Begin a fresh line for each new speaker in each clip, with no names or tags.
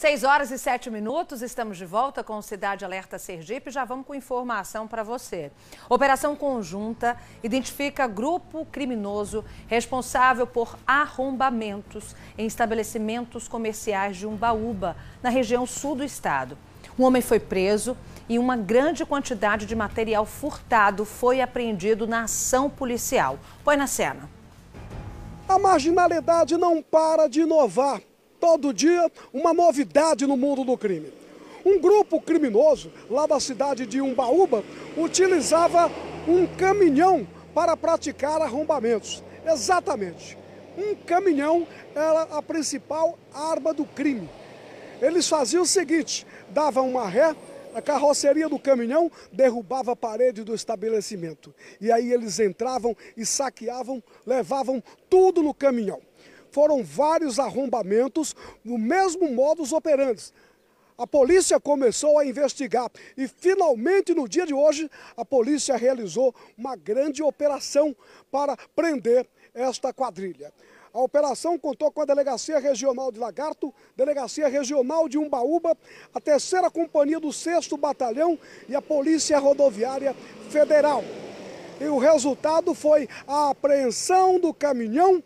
6 horas e 7 minutos, estamos de volta com o Cidade Alerta Sergipe. Já vamos com informação para você. Operação Conjunta identifica grupo criminoso responsável por arrombamentos em estabelecimentos comerciais de Umbaúba, na região sul do estado. Um homem foi preso e uma grande quantidade de material furtado foi apreendido na ação policial. Põe na cena. A
marginalidade não para de inovar todo dia uma novidade no mundo do crime. Um grupo criminoso lá da cidade de Umbaúba utilizava um caminhão para praticar arrombamentos. Exatamente. Um caminhão era a principal arma do crime. Eles faziam o seguinte: davam uma ré, a carroceria do caminhão derrubava a parede do estabelecimento. E aí eles entravam e saqueavam, levavam tudo no caminhão foram vários arrombamentos no mesmo modus operandi. A polícia começou a investigar e finalmente no dia de hoje a polícia realizou uma grande operação para prender esta quadrilha. A operação contou com a Delegacia Regional de Lagarto, Delegacia Regional de Umbaúba, a terceira companhia do 6 Batalhão e a Polícia Rodoviária Federal. E o resultado foi a apreensão do caminhão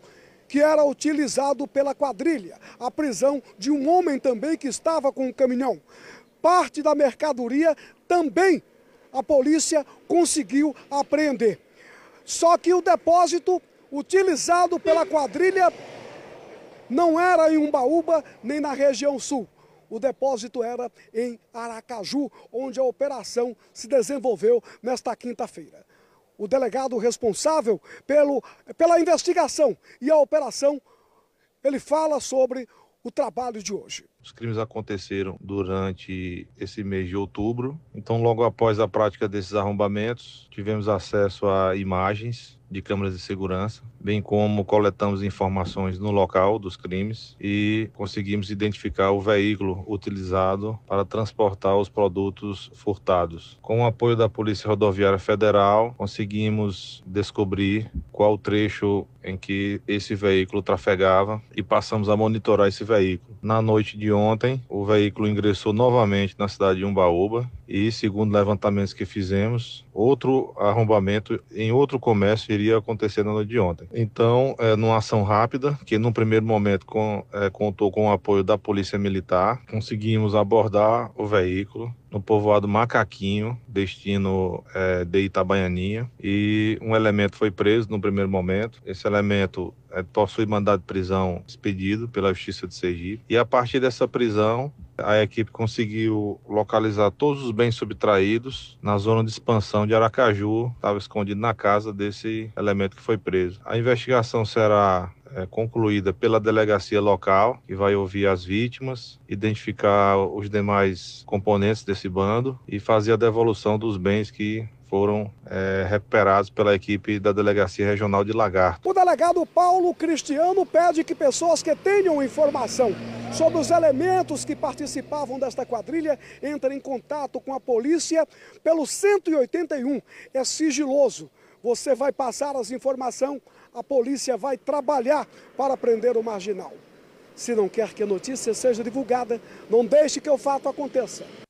que era utilizado pela quadrilha. A prisão de um homem também que estava com o caminhão. Parte da mercadoria também a polícia conseguiu apreender. Só que o depósito utilizado pela quadrilha não era em Umbaúba nem na região sul. O depósito era em Aracaju, onde a operação se desenvolveu nesta quinta-feira o delegado responsável pelo, pela investigação e a operação, ele fala sobre o trabalho de hoje.
Os crimes aconteceram durante esse mês de outubro, então, logo após a prática desses arrombamentos, tivemos acesso a imagens de câmeras de segurança, bem como coletamos informações no local dos crimes e conseguimos identificar o veículo utilizado para transportar os produtos furtados. Com o apoio da Polícia Rodoviária Federal, conseguimos descobrir qual trecho em que esse veículo trafegava e passamos a monitorar esse veículo. Na noite de ontem, o veículo ingressou novamente na cidade de Umbaúba e, segundo levantamentos que fizemos, outro arrombamento em outro comércio iria acontecer na noite de ontem. Então, é, numa ação rápida, que no primeiro momento com, é, contou com o apoio da Polícia Militar, conseguimos abordar o veículo no povoado Macaquinho, destino é, de Itabaianinha, e um elemento foi preso no primeiro momento. Esse elemento é, possui mandado de prisão expedido pela Justiça de Sergipe, e a partir dessa prisão, a equipe conseguiu localizar todos os bens subtraídos na zona de expansão de Aracaju, estava escondido na casa desse elemento que foi preso. A investigação será é, concluída pela delegacia local, que vai ouvir as vítimas, identificar os demais componentes desse bando e fazer a devolução dos bens que foram é, recuperados pela equipe da Delegacia Regional de Lagarto.
O delegado Paulo Cristiano pede que pessoas que tenham informação sobre os elementos que participavam desta quadrilha, entra em contato com a polícia pelo 181. É sigiloso. Você vai passar as informações, a polícia vai trabalhar para prender o marginal. Se não quer que a notícia seja divulgada, não deixe que o fato aconteça.